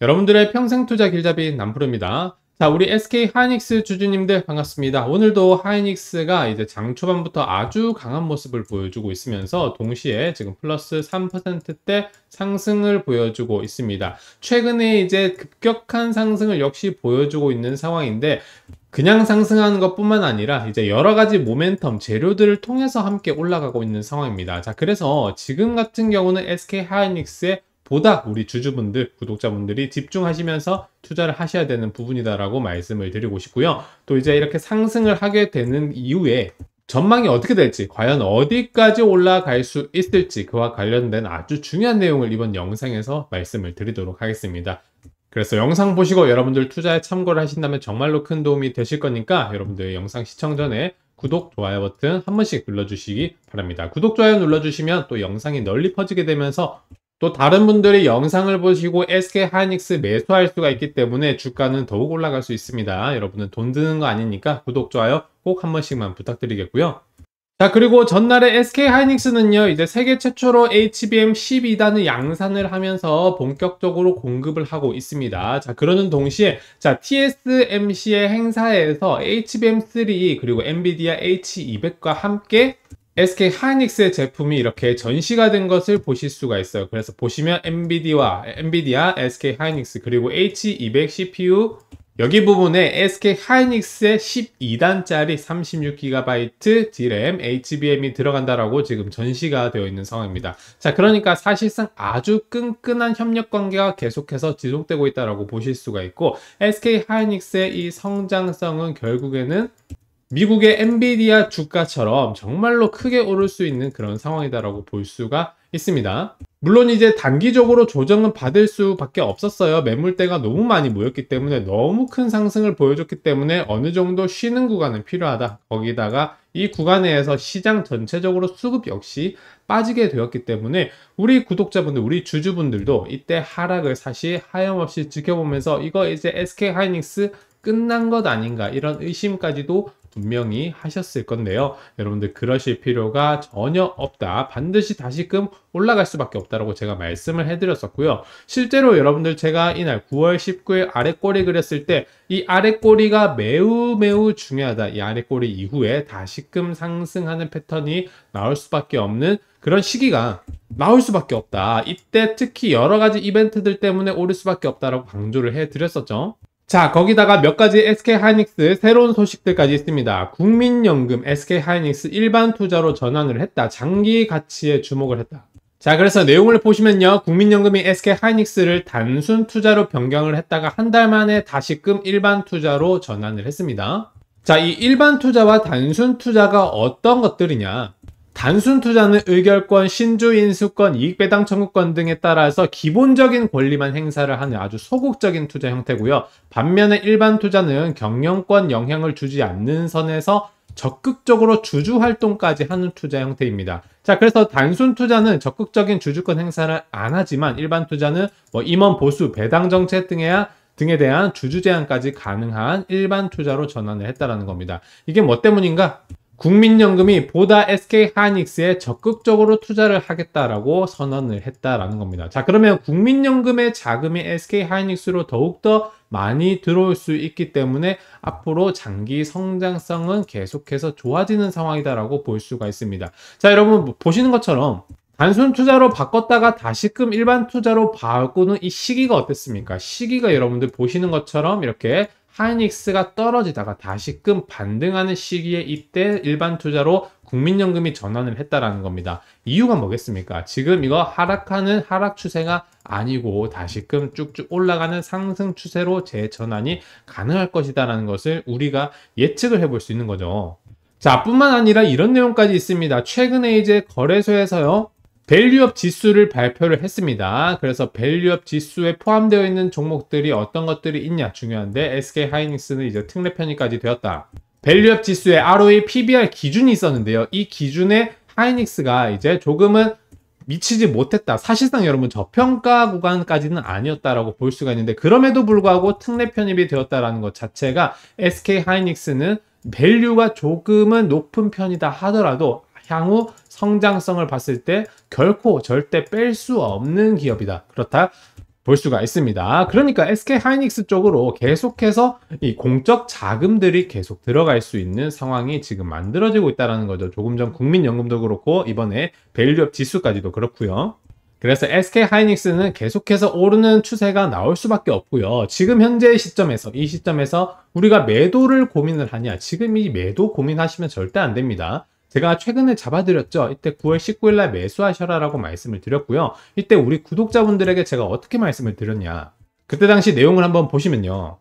여러분들의 평생 투자 길잡이 남부릅니다. 자, 우리 SK 하이닉스 주주님들 반갑습니다. 오늘도 하이닉스가 이제 장 초반부터 아주 강한 모습을 보여주고 있으면서 동시에 지금 플러스 3%대 상승을 보여주고 있습니다. 최근에 이제 급격한 상승을 역시 보여주고 있는 상황인데 그냥 상승하는 것뿐만 아니라 이제 여러 가지 모멘텀 재료들을 통해서 함께 올라가고 있는 상황입니다. 자, 그래서 지금 같은 경우는 SK 하이닉스의 보다 우리 주주분들, 구독자분들이 집중하시면서 투자를 하셔야 되는 부분이다라고 말씀을 드리고 싶고요. 또 이제 이렇게 상승을 하게 되는 이후에 전망이 어떻게 될지, 과연 어디까지 올라갈 수 있을지 그와 관련된 아주 중요한 내용을 이번 영상에서 말씀을 드리도록 하겠습니다. 그래서 영상 보시고 여러분들 투자에 참고를 하신다면 정말로 큰 도움이 되실 거니까 여러분들 의 영상 시청 전에 구독, 좋아요 버튼 한 번씩 눌러주시기 바랍니다. 구독, 좋아요 눌러주시면 또 영상이 널리 퍼지게 되면서 또 다른 분들이 영상을 보시고 SK 하이닉스 매수할 수가 있기 때문에 주가는 더욱 올라갈 수 있습니다. 여러분은 돈 드는 거 아니니까 구독, 좋아요 꼭 한 번씩만 부탁드리겠고요. 자 그리고 전날에 SK 하이닉스는요 이제 세계 최초로 HBM 12단을 양산을 하면서 본격적으로 공급을 하고 있습니다 자 그러는 동시에 자 TSMC의 행사에서 HBM3 그리고 엔비디아 H200과 함께 SK 하이닉스의 제품이 이렇게 전시가 된 것을 보실 수가 있어요. 그래서 보시면 엔비디 d i a 와 n v i d SK 하이닉스 그리고 H200 e CPU 여기 부분에 SK 하이닉스의 12단짜리 36GB DRAM HBM이 들어간다라고 지금 전시가 되어 있는 상황입니다. 자, 그러니까 사실상 아주 끈끈한 협력 관계가 계속해서 지속되고 있다라고 보실 수가 있고 SK 하이닉스의 이 성장성은 결국에는 미국의 엔비디아 주가처럼 정말로 크게 오를 수 있는 그런 상황이다라고 볼 수가 있습니다. 물론 이제 단기적으로 조정은 받을 수밖에 없었어요. 매물대가 너무 많이 모였기 때문에 너무 큰 상승을 보여줬기 때문에 어느 정도 쉬는 구간은 필요하다. 거기다가 이 구간에서 시장 전체적으로 수급 역시 빠지게 되었기 때문에 우리 구독자분들, 우리 주주분들도 이때 하락을 사실 하염없이 지켜보면서 이거 이제 SK 하이닉스 끝난 것 아닌가 이런 의심까지도 분명히 하셨을 건데요. 여러분들 그러실 필요가 전혀 없다. 반드시 다시금 올라갈 수밖에 없다라고 제가 말씀을 해드렸었고요. 실제로 여러분들 제가 이날 9월 19일 아래꼬리 그렸을 때 이 아래꼬리가 매우 매우 중요하다. 이 아래꼬리 이후에 다시금 상승하는 패턴이 나올 수밖에 없는 그런 시기가 나올 수밖에 없다. 이때 특히 여러 가지 이벤트들 때문에 오를 수밖에 없다라고 강조를 해드렸었죠. 자 거기다가 몇 가지 SK하이닉스 새로운 소식들까지 있습니다. 국민연금 SK하이닉스 일반 투자로 전환을 했다. 장기 가치에 주목을 했다. 자 그래서 내용을 보시면요. 국민연금이 SK하이닉스를 단순 투자로 변경을 했다가 한 달 만에 다시금 일반 투자로 전환을 했습니다. 자 이 일반 투자와 단순 투자가 어떤 것들이냐 단순 투자는 의결권, 신주 인수권, 이익배당 청구권 등에 따라서 기본적인 권리만 행사를 하는 아주 소극적인 투자 형태고요. 반면에 일반 투자는 경영권 영향을 주지 않는 선에서 적극적으로 주주 활동까지 하는 투자 형태입니다. 자, 그래서 단순 투자는 적극적인 주주권 행사를 안 하지만 일반 투자는 뭐 임원 보수, 배당 정책 등에 등에 대한 주주 제한까지 가능한 일반 투자로 전환을 했다라는 겁니다. 이게 뭐 때문인가? 국민연금이 보다 SK 하이닉스에 적극적으로 투자를 하겠다라고 선언을 했다라는 겁니다. 자, 그러면 국민연금의 자금이 SK 하이닉스로 더욱더 많이 들어올 수 있기 때문에 앞으로 장기 성장성은 계속해서 좋아지는 상황이다라고 볼 수가 있습니다. 자, 여러분 뭐 보시는 것처럼 단순 투자로 바꿨다가 다시금 일반 투자로 바꾸는 이 시기가 어땠습니까? 시기가 여러분들 보시는 것처럼 이렇게 하이닉스가 떨어지다가 다시금 반등하는 시기에 이때 일반 투자로 국민연금이 전환을 했다라는 겁니다. 이유가 뭐겠습니까? 지금 이거 하락하는 하락 추세가 아니고 다시금 쭉쭉 올라가는 상승 추세로 재전환이 가능할 것이다라는 것을 우리가 예측을 해볼 수 있는 거죠. 자, 뿐만 아니라 이런 내용까지 있습니다. 최근에 이제 거래소에서요. 밸류업 지수를 발표를 했습니다. 그래서 밸류업 지수에 포함되어 있는 종목들이 어떤 것들이 있냐 중요한데 SK 하이닉스는 이제 특례 편입까지 되었다. 밸류업 지수에 ROE, PBR 기준이 있었는데요. 이 기준에 하이닉스가 이제 조금은 미치지 못했다. 사실상 여러분 저평가 구간까지는 아니었다라고 볼 수가 있는데 그럼에도 불구하고 특례 편입이 되었다라는 것 자체가 SK 하이닉스는 밸류가 조금은 높은 편이다 하더라도 향후 성장성을 봤을 때 결코 절대 뺄 수 없는 기업이다. 그렇다. 볼 수가 있습니다. 그러니까 SK 하이닉스 쪽으로 계속해서 이 공적 자금들이 계속 들어갈 수 있는 상황이 지금 만들어지고 있다는 거죠. 조금 전 국민연금도 그렇고 이번에 밸류업 지수까지도 그렇고요. 그래서 SK 하이닉스는 계속해서 오르는 추세가 나올 수밖에 없고요. 지금 현재 시점에서 이 시점에서 우리가 매도를 고민을 하냐 지금 이 매도 고민하시면 절대 안 됩니다. 제가 최근에 잡아드렸죠. 이때 9월 19일 날 매수하셔라 라고 말씀을 드렸고요. 이때 우리 구독자분들에게 제가 어떻게 말씀을 드렸냐. 그때 당시 내용을 한번 보시면요.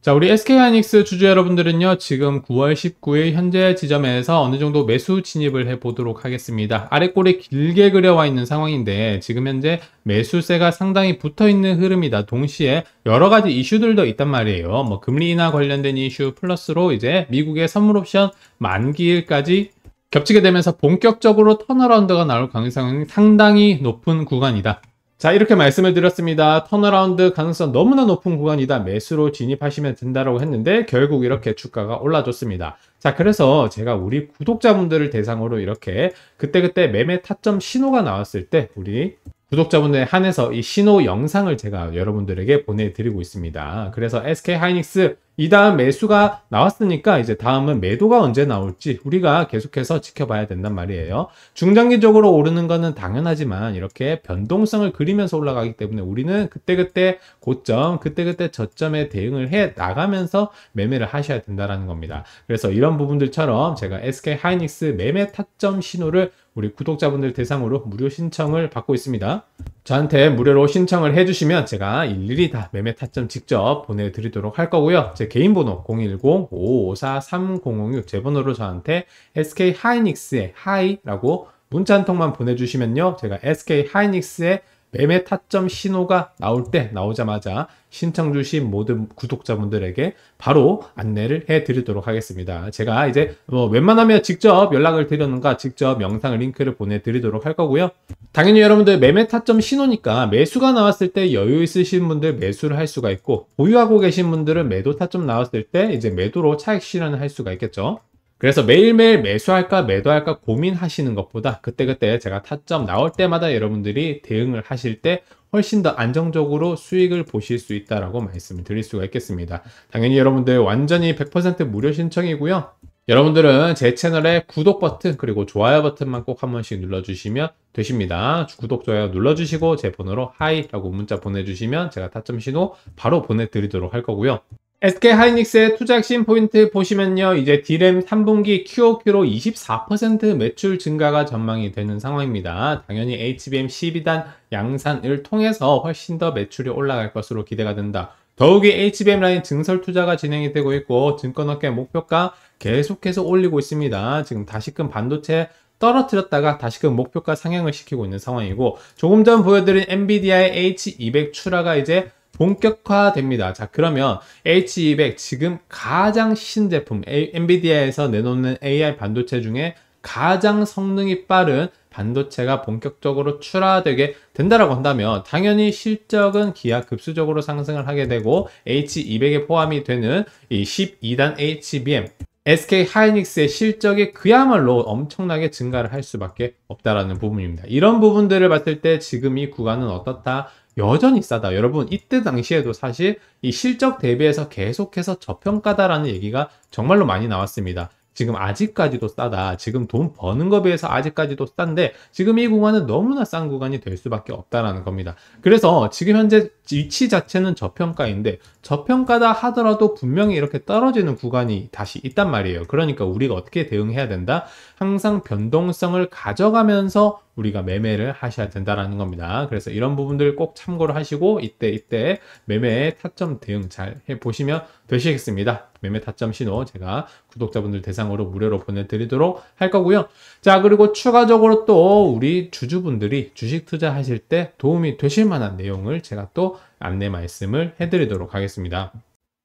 자 우리 SK하이닉스 주주 여러분들은요 지금 9월 19일 현재 지점에서 어느 정도 매수 진입을 해 보도록 하겠습니다 아래꼬리 길게 그려와 있는 상황인데 지금 현재 매수세가 상당히 붙어 있는 흐름이다 동시에 여러 가지 이슈들도 있단 말이에요 뭐 금리나 관련된 이슈 플러스로 이제 미국의 선물 옵션 만기일까지 겹치게 되면서 본격적으로 턴어라운드가 나올 가능성이 상당히 높은 구간이다. 자 이렇게 말씀을 드렸습니다. 턴어라운드 가능성 너무나 높은 구간이다. 매수로 진입하시면 된다라고 했는데 결국 이렇게 주가가 올라줬습니다. 자 그래서 제가 우리 구독자분들을 대상으로 이렇게 그때그때 매매 타점 신호가 나왔을 때 우리 구독자분들에 한해서 이 신호 영상을 제가 여러분들에게 보내드리고 있습니다. 그래서 SK하이닉스 이 다음 매수가 나왔으니까 이제 다음은 매도가 언제 나올지 우리가 계속해서 지켜봐야 된단 말이에요. 중장기적으로 오르는 거는 당연하지만 이렇게 변동성을 그리면서 올라가기 때문에 우리는 그때그때 고점, 그때그때 저점에 대응을 해 나가면서 매매를 하셔야 된다라는 겁니다. 그래서 이런 부분들처럼 제가 SK 하이닉스 매매 타점 신호를 우리 구독자분들 대상으로 무료 신청을 받고 있습니다. 저한테 무료로 신청을 해주시면 제가 일일이 다 매매 타점 직접 보내드리도록 할 거고요. 제 개인 번호 0 1 0 5 5 4 3 0 0 6 제 번호로 저한테 SK 하이닉스의 하이라고 문자 한 통만 보내주시면요. 제가 SK 하이닉스의 매매 타점 신호가 나올 때 나오자마자 신청 주신 모든 구독자분들에게 바로 안내를 해 드리도록 하겠습니다. 제가 이제 뭐 웬만하면 직접 연락을 드렸는가 직접 영상 링크를 보내 드리도록 할 거고요. 당연히 여러분들 매매 타점 신호니까 매수가 나왔을 때 여유 있으신 분들 매수를 할 수가 있고 보유하고 계신 분들은 매도 타점 나왔을 때 이제 매도로 차익 실현을 할 수가 있겠죠. 그래서 매일매일 매수할까 매도할까 고민하시는 것보다 그때그때 제가 타점 나올 때마다 여러분들이 대응을 하실 때 훨씬 더 안정적으로 수익을 보실 수 있다라고 말씀을 드릴 수가 있겠습니다. 당연히 여러분들 완전히 100% 무료 신청이고요. 여러분들은 제 채널에 구독 버튼 그리고 좋아요 버튼만 꼭 한 번씩 눌러주시면 되십니다. 구독, 좋아요 눌러주시고 제 번호로 하이라고 문자 보내주시면 제가 타점 신호 바로 보내드리도록 할 거고요. SK 하이닉스의 투자 핵심 포인트 보시면요. 이제 디램 3분기 QOQ로 24% 매출 증가가 전망이 되는 상황입니다. 당연히 HBM 12단 양산을 통해서 훨씬 더 매출이 올라갈 것으로 기대가 된다. 더욱이 HBM 라인 증설 투자가 진행이 되고 있고 증권업계 목표가 계속해서 올리고 있습니다. 지금 다시금 반도체 떨어뜨렸다가 다시금 목표가 상향을 시키고 있는 상황이고 조금 전 보여드린 엔비디아의 H200 출하가 이제 본격화됩니다. 자 그러면 H200 지금 가장 신제품 엔비디아에서 내놓는 AI 반도체 중에 가장 성능이 빠른 반도체가 본격적으로 출하되게 된다라고 한다면 당연히 실적은 기하급수적으로 상승을 하게 되고 H200에 포함이 되는 이 12단 HBM SK 하이닉스의 실적이 그야말로 엄청나게 증가를 할 수밖에 없다라는 부분입니다. 이런 부분들을 봤을 때 지금 이 구간은 어떻다? 여전히 싸다. 여러분 이때 당시에도 사실 이 실적 대비해서 계속해서 저평가다라는 얘기가 정말로 많이 나왔습니다. 지금 아직까지도 싸다. 지금 돈 버는 거에 비해서 아직까지도 싼데 지금 이 구간은 너무나 싼 구간이 될 수밖에 없다라는 겁니다. 그래서 지금 현재 위치 자체는 저평가인데 저평가다 하더라도 분명히 이렇게 떨어지는 구간이 다시 있단 말이에요. 그러니까 우리가 어떻게 대응해야 된다? 항상 변동성을 가져가면서 우리가 매매를 하셔야 된다라는 겁니다. 그래서 이런 부분들 꼭 참고를 하시고 이때 이때 매매의 타점 대응 잘 해보시면 되시겠습니다. 매매 타점 신호 제가 구독자분들 대상으로 무료로 보내드리도록 할 거고요. 자 그리고 추가적으로 또 우리 주주분들이 주식 투자하실 때 도움이 되실 만한 내용을 제가 또 안내 말씀을 해드리도록 하겠습니다.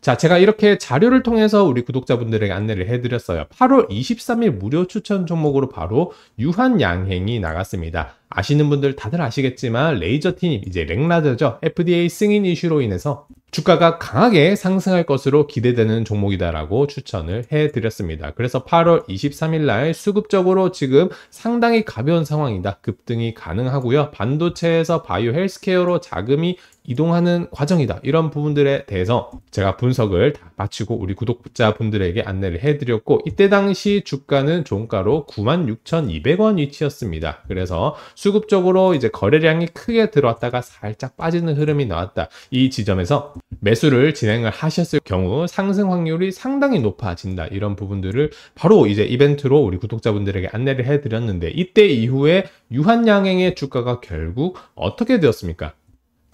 자, 제가 이렇게 자료를 통해서 우리 구독자분들에게 안내를 해드렸어요. 8월 23일 무료 추천 종목으로 바로 유한 양행이 나갔습니다. 아시는 분들 다들 아시겠지만 레이저팀 이제 렉라저죠 FDA 승인 이슈로 인해서 주가가 강하게 상승할 것으로 기대되는 종목이다라고 추천을 해드렸습니다. 그래서 8월 23일 날 수급적으로 지금 상당히 가벼운 상황이다. 급등이 가능하고요. 반도체에서 바이오 헬스케어로 자금이 이동하는 과정이다. 이런 부분들에 대해서 제가 분석을 다 마치고 우리 구독자분들에게 안내를 해드렸고 이때 당시 주가는 종가로 96,200원 위치였습니다. 그래서 수급적으로 이제 거래량이 크게 들어왔다가 살짝 빠지는 흐름이 나왔다. 이 지점에서 매수를 진행을 하셨을 경우 상승 확률이 상당히 높아진다. 이런 부분들을 바로 이제 이벤트로 우리 구독자분들에게 안내를 해드렸는데 이때 이후에 유한 양행의 주가가 결국 어떻게 되었습니까?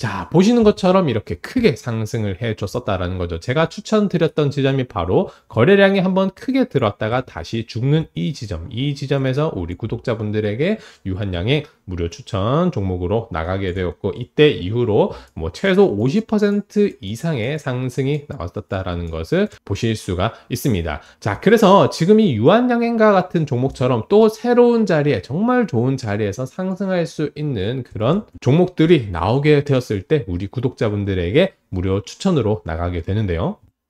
자, 보시는 것처럼 이렇게 크게 상승을 해줬었다라는 거죠. 제가 추천드렸던 지점이 바로 거래량이 한번 크게 들었다가 다시 죽는 이 지점. 이 지점에서 우리 구독자분들에게 유한양의 무료 추천 종목으로 나가게 되었고 이때 이후로 뭐 최소 50% 이상의 상승이 나왔었다라는 것을 보실 수가 있습니다. 자, 그래서 지금 이 유한양행과 같은 종목처럼 또 새로운 자리에 정말 좋은 자리에서 상승할 수 있는 그런 종목들이 나오게 되었습니다. 올을때 우리 구독자분들에게 무료 추천으로 나가게 되는데요.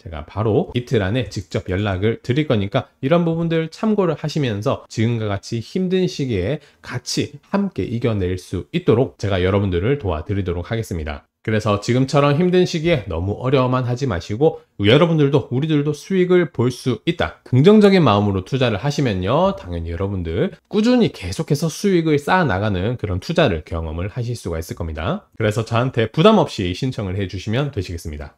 제가 바로 이틀 안에 직접 연락을 드릴 거니까 이런 부분들 참고를 하시면서 지금과 같이 힘든 시기에 같이 함께 이겨낼 수 있도록 제가 여러분들을 도와드리도록 하겠습니다. 그래서 지금처럼 힘든 시기에 너무 어려워만 하지 마시고 여러분들도 우리들도 수익을 볼 수 있다. 긍정적인 마음으로 투자를 하시면요. 당연히 여러분들 꾸준히 계속해서 수익을 쌓아 나가는 그런 투자를 경험을 하실 수가 있을 겁니다. 그래서 저한테 부담 없이 신청을 해 주시면 되시겠습니다.